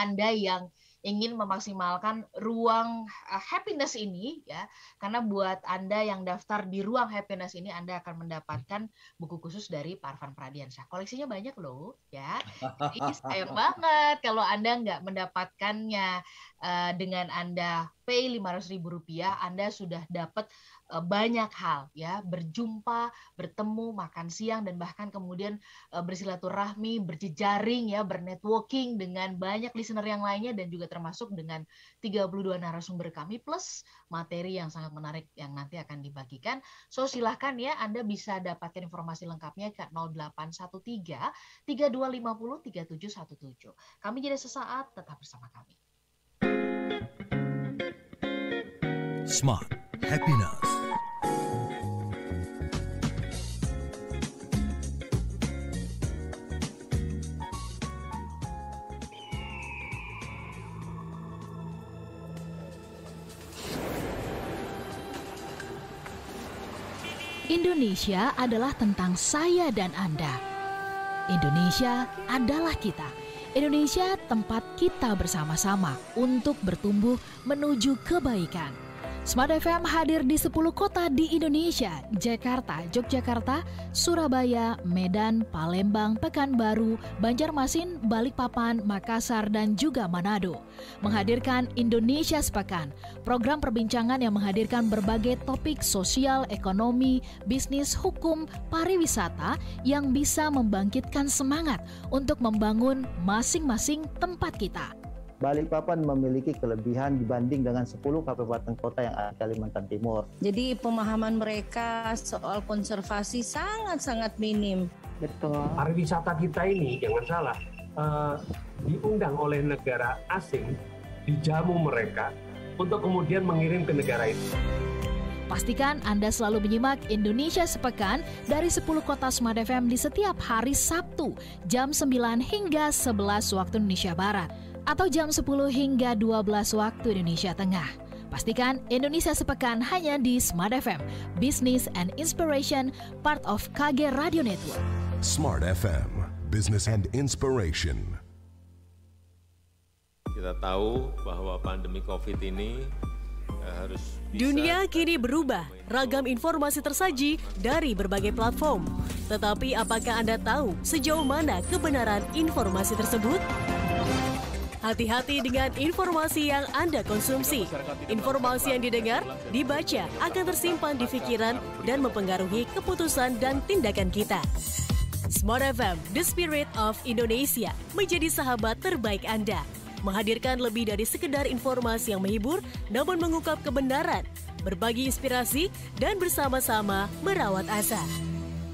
Anda yang ingin memaksimalkan ruang eh, happiness ini ya karena buat Anda yang daftar di ruang happiness ini Anda akan mendapatkan buku khusus dari Parvan Pradiansyah. Koleksinya banyak loh ya. Jadi sayang banget kalau Anda nggak mendapatkannya eh, dengan Anda pay lima ratus ribu rupiah Anda sudah dapat Eh, banyak hal ya berjumpa bertemu makan siang dan bahkan kemudian eh, bersilaturahmi berjejaring ya bernetworking dengan banyak listener yang lainnya dan juga termasuk dengan 32 narasumber kami plus materi yang sangat menarik yang nanti akan dibagikan so silahkan ya Anda bisa dapatkan informasi lengkapnya ke 0813 3250 3717 kami jadi sesaat tetap bersama kami Smart Happiness Indonesia adalah tentang saya dan Anda. Indonesia adalah kita. Indonesia tempat kita bersama-sama untuk bertumbuh menuju kebaikan. Smart FM hadir di 10 kota di Indonesia, Jakarta, Yogyakarta, Surabaya, Medan, Palembang, Pekanbaru, Banjarmasin, Balikpapan, Makassar, dan juga Manado. Menghadirkan Indonesia Sepekan, program perbincangan yang menghadirkan berbagai topik sosial, ekonomi, bisnis, hukum, pariwisata yang bisa membangkitkan semangat untuk membangun masing-masing tempat kita. Balikpapan memiliki kelebihan dibanding dengan 10 kabupaten kota yang ada di Kalimantan Timur. Jadi pemahaman mereka soal konservasi sangat-sangat minim. Betul. Pariwisata kita ini jangan salah uh, diundang oleh negara asing, dijamu mereka untuk kemudian mengirim ke negara itu. Pastikan Anda selalu menyimak Indonesia Sepekan dari 10 kota Smart FM di setiap hari Sabtu jam 9 hingga 11 waktu Indonesia Barat atau jam 10 hingga 12 waktu Indonesia Tengah. Pastikan Indonesia Sepekan hanya di Smart FM, Business and Inspiration, part of KG Radio Network. Smart FM, Business and Inspiration. Kita tahu bahwa pandemi COVID ini eh, harus Dunia kini berubah, ragam informasi tersaji dari berbagai platform. Tetapi apakah Anda tahu sejauh mana kebenaran informasi tersebut? Hati-hati dengan informasi yang Anda konsumsi. Informasi yang didengar, dibaca akan tersimpan di pikiran dan mempengaruhi keputusan dan tindakan kita. Smart FM, The Spirit of Indonesia, menjadi sahabat terbaik Anda. Menghadirkan lebih dari sekedar informasi yang menghibur, namun mengungkap kebenaran, berbagi inspirasi, dan bersama-sama merawat asa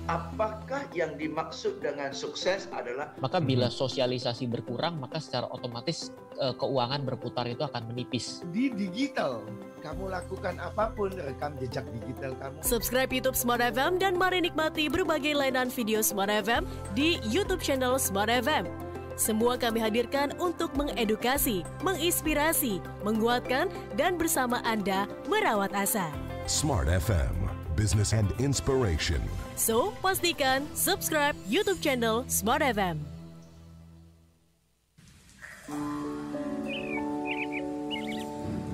apakah yang dimaksud dengan sukses adalah maka bila hmm. sosialisasi berkurang maka secara otomatis eh, keuangan berputar itu akan menipis di digital kamu lakukan apapun rekam jejak digital kamu subscribe YouTube Smart FM dan mari nikmati berbagai layanan video Smart FM di YouTube channel Smart FM semua kami hadirkan untuk mengedukasi, menginspirasi, menguatkan, dan bersama Anda merawat asa. Smart FM, business and inspiration. So, pastikan subscribe YouTube channel Smart FM.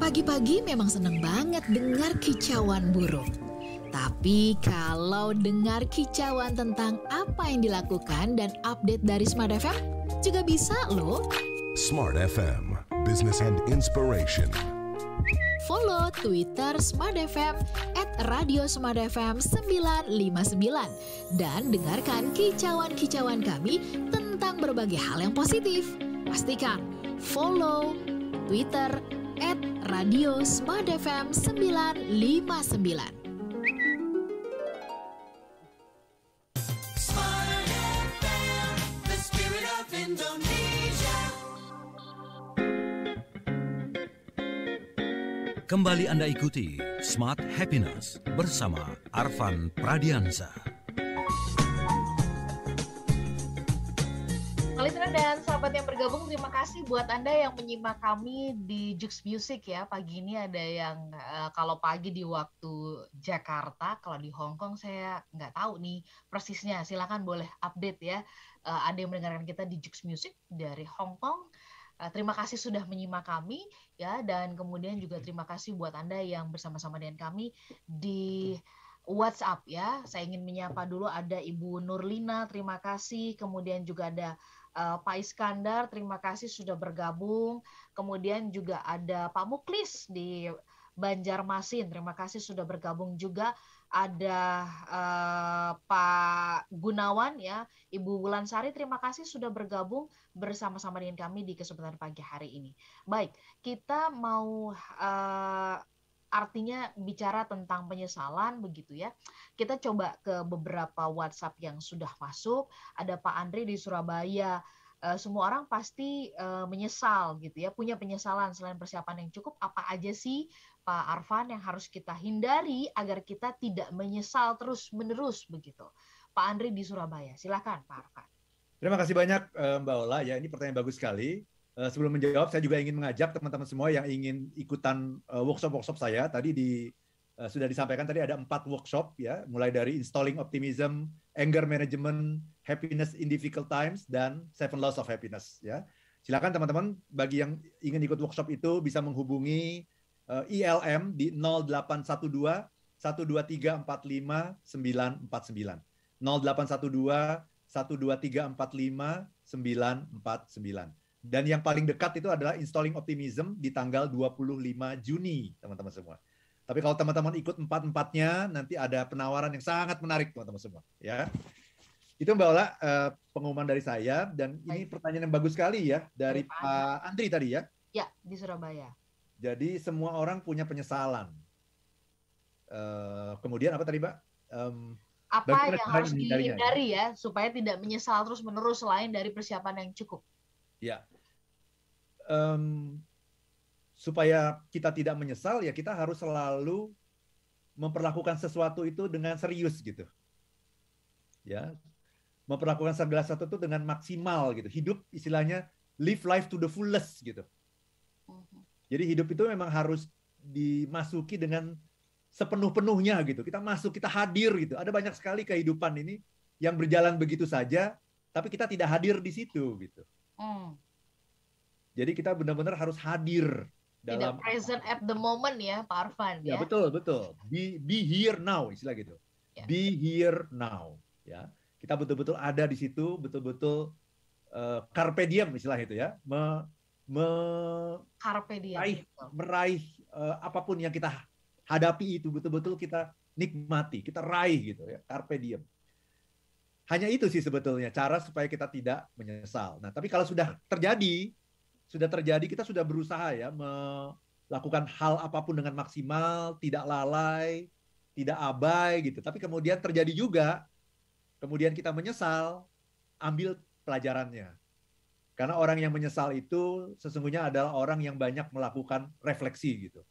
Pagi-pagi memang seneng banget dengar kicauan burung. Tapi kalau dengar kicauan tentang apa yang dilakukan dan update dari Smart FM, juga bisa loh. Smart FM, business and inspiration follow Twitter Smart FM at Radio Smart FM 959 dan dengarkan kicauan-kicauan kami tentang berbagai hal yang positif. Pastikan follow Twitter at Radio Smart FM 959. Kembali Anda ikuti Smart Happiness bersama Arfan Pradiansa. Listener dan sahabat yang bergabung, terima kasih buat Anda yang menyimak kami di Jux Music ya. Pagi ini ada yang eh, kalau pagi di waktu Jakarta, kalau di Hong Kong saya nggak tahu nih persisnya. Silakan boleh update ya. Eh, ada yang mendengarkan kita di Jux Music dari Hong Kong, Ah, terima kasih sudah menyimak kami ya dan kemudian juga terima kasih buat Anda yang bersama-sama dengan kami di WhatsApp ya. Saya ingin menyapa dulu ada Ibu Nurlina, terima kasih. Kemudian juga ada uh, Pak Iskandar, terima kasih sudah bergabung. Kemudian juga ada Pak Muklis di Banjarmasin, terima kasih sudah bergabung juga ada uh, Pak Gunawan ya, Ibu Wulansari terima kasih sudah bergabung bersama-sama dengan kami di kesempatan pagi hari ini. Baik, kita mau uh, artinya bicara tentang penyesalan begitu ya. Kita coba ke beberapa WhatsApp yang sudah masuk. Ada Pak Andri di Surabaya. Uh, semua orang pasti uh, menyesal gitu ya, punya penyesalan selain persiapan yang cukup. Apa aja sih Pak Arfan yang harus kita hindari agar kita tidak menyesal terus-menerus begitu. Pak Andri di Surabaya, silakan Pak Arfan. Terima kasih banyak eh, Mbak Ola ya, ini pertanyaan bagus sekali. Eh, sebelum menjawab, saya juga ingin mengajak teman-teman semua yang ingin ikutan eh, workshop-workshop saya tadi di sudah disampaikan tadi ada empat workshop ya, mulai dari installing optimism, anger management, happiness in difficult times, dan seven laws of happiness ya. Silakan teman-teman bagi yang ingin ikut workshop itu bisa menghubungi Eh, ILM di 0812 123 45 949. 0812 123 45 949. Dan yang paling dekat itu adalah installing optimism di tanggal 25 Juni, teman-teman semua. Tapi kalau teman-teman ikut empat-empatnya, nanti ada penawaran yang sangat menarik, teman-teman semua. Ya, itu Mbak Ola eh, pengumuman dari saya dan ini pertanyaan yang bagus sekali ya dari Pak Andri tadi ya. Ya di Surabaya. Jadi semua orang punya penyesalan. Uh, kemudian apa tadi, Pak? Um, apa yang harus ya? dihindari ya supaya tidak menyesal terus menerus selain dari persiapan yang cukup? Ya, um, supaya kita tidak menyesal ya kita harus selalu memperlakukan sesuatu itu dengan serius gitu, ya memperlakukan segala sesuatu itu dengan maksimal gitu. Hidup istilahnya live life to the fullest gitu. Jadi hidup itu memang harus dimasuki dengan sepenuh-penuhnya gitu. Kita masuk, kita hadir gitu. Ada banyak sekali kehidupan ini yang berjalan begitu saja, tapi kita tidak hadir di situ gitu. Hmm. Jadi kita benar-benar harus hadir dalam present at the moment ya, Pak Arfan. Ya, ya betul betul. Be be here now istilah gitu. Ya. Be here now ya. Kita betul-betul ada di situ, betul-betul uh, carpe diem istilah itu ya. Me me gitu. meraih, meraih uh, apapun yang kita hadapi itu betul-betul kita nikmati, kita raih gitu ya, carpe diem. Hanya itu sih sebetulnya cara supaya kita tidak menyesal. Nah, tapi kalau sudah terjadi, sudah terjadi kita sudah berusaha ya melakukan hal apapun dengan maksimal, tidak lalai, tidak abai gitu. Tapi kemudian terjadi juga, kemudian kita menyesal, ambil pelajarannya. Karena orang yang menyesal itu sesungguhnya adalah orang yang banyak melakukan refleksi gitu.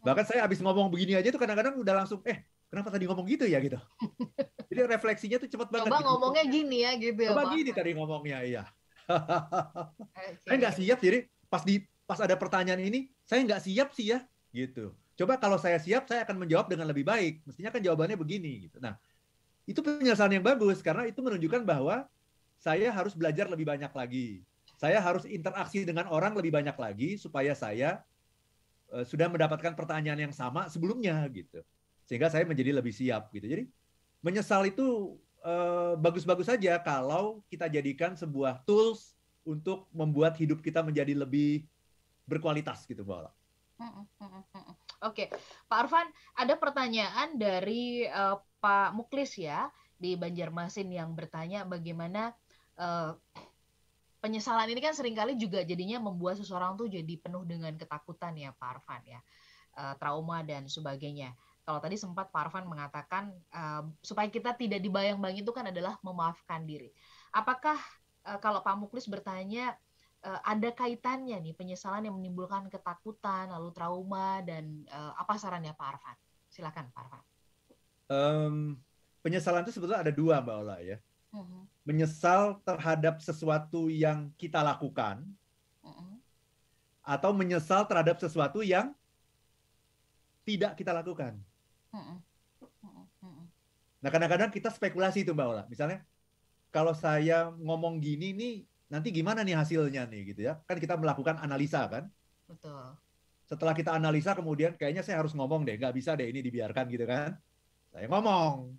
Bahkan saya habis ngomong begini aja tuh kadang-kadang udah langsung eh kenapa tadi ngomong gitu ya gitu. Jadi refleksinya tuh cepat banget. Coba gitu. ngomongnya gini ya gitu ya, Coba gini tadi ngomongnya iya. saya nggak siap jadi pas di pas ada pertanyaan ini saya nggak siap sih ya gitu. Coba kalau saya siap saya akan menjawab dengan lebih baik. Mestinya kan jawabannya begini gitu. Nah itu penyesalan yang bagus karena itu menunjukkan bahwa saya harus belajar lebih banyak lagi saya harus interaksi dengan orang lebih banyak lagi supaya saya uh, sudah mendapatkan pertanyaan yang sama sebelumnya gitu. Sehingga saya menjadi lebih siap gitu. Jadi menyesal itu e, bagus-bagus uh, saja -bagus kalau kita jadikan sebuah tools untuk membuat hidup kita menjadi lebih berkualitas gitu bola Oke, okay. Pak Arfan, ada pertanyaan dari uh, Pak Muklis ya di Banjarmasin yang bertanya bagaimana uh, penyesalan ini kan seringkali juga jadinya membuat seseorang tuh jadi penuh dengan ketakutan ya Pak Arfan ya eh, trauma dan sebagainya kalau tadi sempat Pak Arfan mengatakan eh, supaya kita tidak dibayang-bayang itu kan adalah memaafkan diri. Apakah eh, kalau Pak Muklis bertanya ada kaitannya nih penyesalan yang menimbulkan ketakutan lalu trauma dan apa sarannya Pak Arfan? Silakan Pak Arfan. Um, penyesalan itu sebetulnya ada dua Mbak Ola ya. Mm-hmm. menyesal terhadap sesuatu yang kita lakukan, mm-hmm. atau menyesal terhadap sesuatu yang tidak kita lakukan. Mm-hmm. Nah, kadang-kadang kita spekulasi itu, Mbak Ola. Misalnya, kalau saya ngomong gini nih, nanti gimana nih hasilnya nih, gitu ya? Kan kita melakukan analisa, kan? Betul. Setelah kita analisa, kemudian kayaknya saya harus ngomong deh, nggak bisa deh ini dibiarkan, gitu kan? Saya ngomong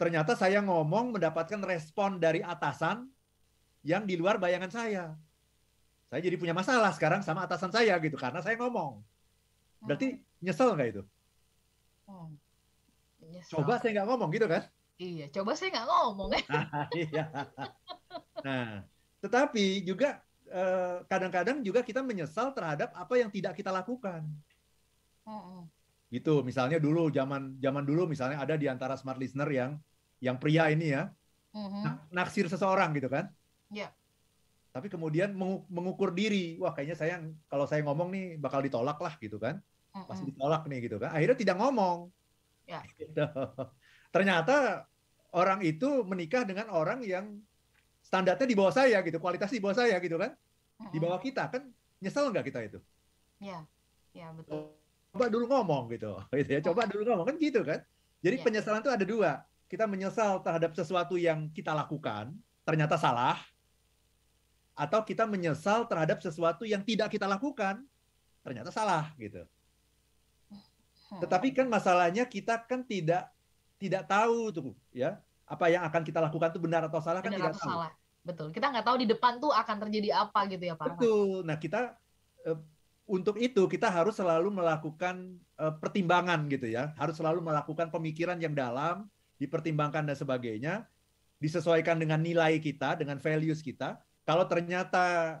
ternyata saya ngomong mendapatkan respon dari atasan yang di luar bayangan saya. Saya jadi punya masalah sekarang sama atasan saya gitu karena saya ngomong. Berarti hmm. nyesel nggak itu? Hmm. Coba saya nggak ngomong gitu kan? Iya, coba saya nggak ngomong ya. Nah, tetapi juga eh, kadang-kadang juga kita menyesal terhadap apa yang tidak kita lakukan. Hmm, hmm gitu misalnya dulu zaman zaman dulu misalnya ada di antara smart listener yang yang pria ini ya mm-hmm. naksir seseorang gitu kan yeah. tapi kemudian mengukur diri wah kayaknya saya kalau saya ngomong nih bakal ditolak lah gitu kan mm-hmm. pasti ditolak nih gitu kan akhirnya tidak ngomong yeah. gitu. ternyata orang itu menikah dengan orang yang standarnya di bawah saya gitu kualitas di bawah saya gitu kan mm-hmm. di bawah kita kan nyesel nggak kita itu ya yeah. ya betul coba dulu ngomong gitu, gitu ya. Coba dulu ngomong kan gitu kan. Jadi ya. penyesalan itu ada dua. Kita menyesal terhadap sesuatu yang kita lakukan ternyata salah, atau kita menyesal terhadap sesuatu yang tidak kita lakukan ternyata salah gitu. Hmm. Tetapi kan masalahnya kita kan tidak tidak tahu tuh ya apa yang akan kita lakukan itu benar atau salah kan benar kan tidak atau tahu. Salah. Betul. Kita nggak tahu di depan tuh akan terjadi apa gitu ya Pak. Betul. Nah kita eh, untuk itu kita harus selalu melakukan eh, pertimbangan gitu ya, harus selalu melakukan pemikiran yang dalam, dipertimbangkan dan sebagainya, disesuaikan dengan nilai kita, dengan values kita. Kalau ternyata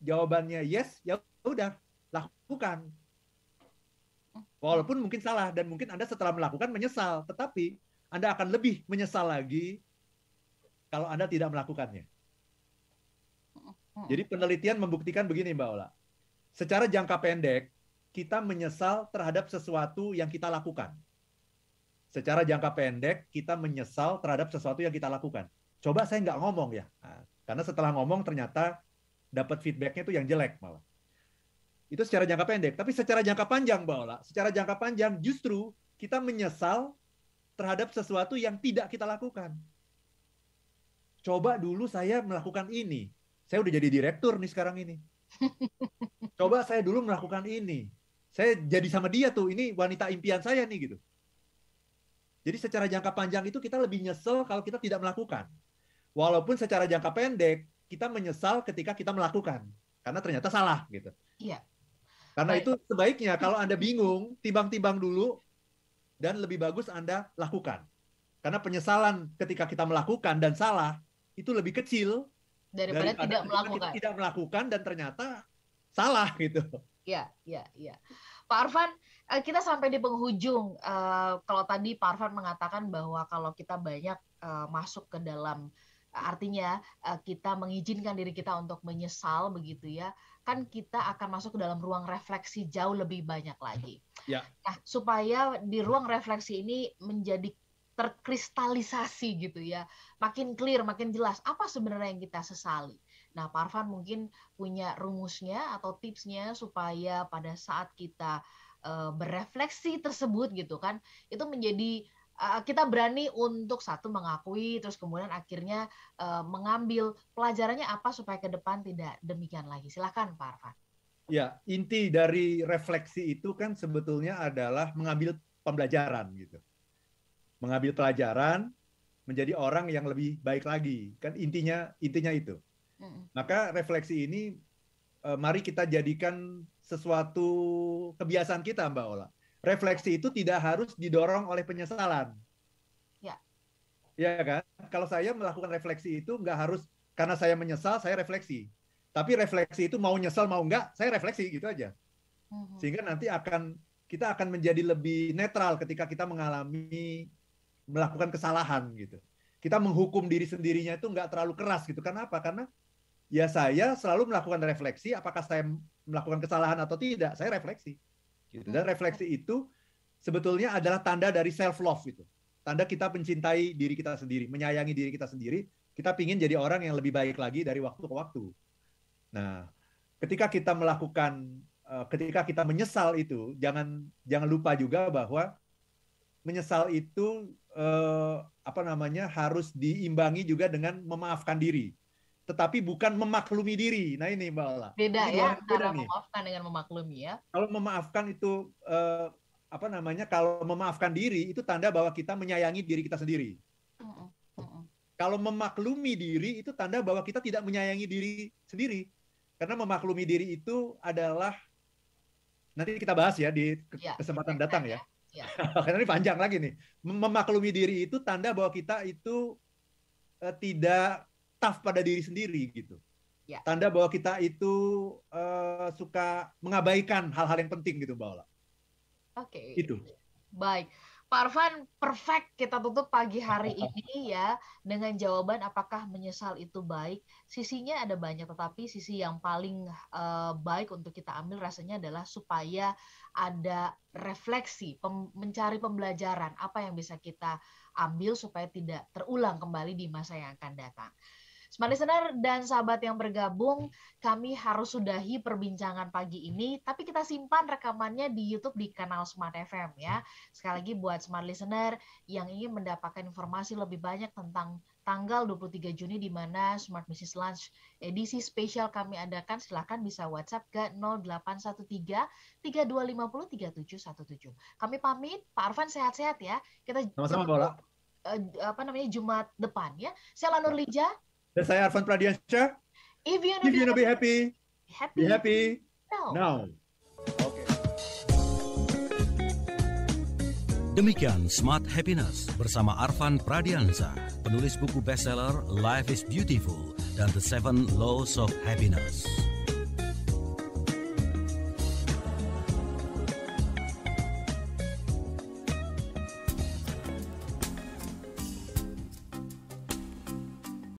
jawabannya yes, ya udah lakukan. Walaupun mungkin salah dan mungkin Anda setelah melakukan menyesal, tetapi Anda akan lebih menyesal lagi kalau Anda tidak melakukannya. Jadi penelitian membuktikan begini Mbak Ola secara jangka pendek kita menyesal terhadap sesuatu yang kita lakukan. Secara jangka pendek kita menyesal terhadap sesuatu yang kita lakukan. Coba saya nggak ngomong ya, nah, karena setelah ngomong ternyata dapat feedbacknya itu yang jelek malah. Itu secara jangka pendek. Tapi secara jangka panjang, Mbak Ola, secara jangka panjang justru kita menyesal terhadap sesuatu yang tidak kita lakukan. Coba dulu saya melakukan ini. Saya udah jadi direktur nih sekarang ini Coba saya dulu melakukan ini. Saya jadi sama dia tuh, ini wanita impian saya nih gitu. Jadi secara jangka panjang itu kita lebih nyesel kalau kita tidak melakukan. Walaupun secara jangka pendek kita menyesal ketika kita melakukan karena ternyata salah gitu. Iya. Karena Baik. itu sebaiknya kalau Anda bingung, timbang-timbang dulu dan lebih bagus Anda lakukan. Karena penyesalan ketika kita melakukan dan salah itu lebih kecil daripada, daripada tidak melakukan. tidak melakukan dan ternyata salah gitu. Ya, ya, ya. Pak Arfan, eh, kita sampai di penghujung. Eh, kalau tadi Pak Arfan mengatakan bahwa kalau kita banyak eh, masuk ke dalam artinya kita mengizinkan diri kita untuk menyesal begitu ya kan kita akan masuk ke dalam ruang refleksi jauh lebih banyak lagi. Ya. Nah supaya di ruang refleksi ini menjadi terkristalisasi gitu ya, makin clear, makin jelas apa sebenarnya yang kita sesali. Nah, Parvan mungkin punya rumusnya atau tipsnya supaya pada saat kita uh, berefleksi tersebut gitu kan, itu menjadi uh, kita berani untuk satu mengakui, terus kemudian akhirnya uh, mengambil pelajarannya apa supaya ke depan tidak demikian lagi. Silahkan, Parvan. Ya, inti dari refleksi itu kan sebetulnya adalah mengambil pembelajaran gitu mengambil pelajaran menjadi orang yang lebih baik lagi kan intinya intinya itu maka refleksi ini eh, mari kita jadikan sesuatu kebiasaan kita mbak Ola refleksi itu tidak harus didorong oleh penyesalan ya ya kan kalau saya melakukan refleksi itu nggak harus karena saya menyesal saya refleksi tapi refleksi itu mau nyesal mau nggak saya refleksi gitu aja mm-hmm. sehingga nanti akan kita akan menjadi lebih netral ketika kita mengalami melakukan kesalahan gitu. Kita menghukum diri sendirinya itu nggak terlalu keras gitu. Karena apa? Karena ya saya selalu melakukan refleksi apakah saya melakukan kesalahan atau tidak. Saya refleksi. Gitu. Dan refleksi itu sebetulnya adalah tanda dari self love itu. Tanda kita mencintai diri kita sendiri, menyayangi diri kita sendiri. Kita ingin jadi orang yang lebih baik lagi dari waktu ke waktu. Nah, ketika kita melakukan, eh, ketika kita menyesal itu, jangan jangan lupa juga bahwa menyesal itu eh, apa namanya harus diimbangi juga dengan memaafkan diri tetapi bukan memaklumi diri. Nah ini Mbak Ola. Beda ini ya antara nih. memaafkan dengan memaklumi ya. Kalau memaafkan itu eh, apa namanya? Kalau memaafkan diri itu tanda bahwa kita menyayangi diri kita sendiri. kalau memaklumi diri itu tanda bahwa kita tidak menyayangi diri sendiri. Karena memaklumi diri itu adalah nanti kita bahas ya di ya, kesempatan ya, datang ya. ya. Ya. Karena ini panjang lagi nih. Memaklumi diri itu tanda bahwa kita itu uh, tidak tough pada diri sendiri gitu. Ya. Tanda bahwa kita itu uh, suka mengabaikan hal-hal yang penting gitu, Mbak Ola. Oke. Okay. Itu. Baik. Pak Arvan, perfect kita tutup pagi hari ini ya dengan jawaban apakah menyesal itu baik. Sisinya ada banyak, tetapi sisi yang paling uh, baik untuk kita ambil rasanya adalah supaya ada refleksi, pem mencari pembelajaran apa yang bisa kita ambil supaya tidak terulang kembali di masa yang akan datang. Smart Listener dan sahabat yang bergabung, kami harus sudahi perbincangan pagi ini, tapi kita simpan rekamannya di YouTube di kanal Smart FM ya. Sekali lagi buat Smart Listener yang ingin mendapatkan informasi lebih banyak tentang tanggal 23 Juni di mana Smart Business Lunch edisi spesial kami adakan silahkan bisa WhatsApp ke 0813 3250 3717. Kami pamit, Pak Arvan sehat-sehat ya. Kita sama-sama Bola. Uh, eh, eh, apa namanya Jumat depan ya. Saya Lanur ya. Lija, dan saya Arfan Pradiansyah. If you know, If you be happy, happy, be happy now. now. Okay. Demikian Smart Happiness bersama Arfan Pradiansa, penulis buku bestseller Life is Beautiful dan The Seven Laws of Happiness.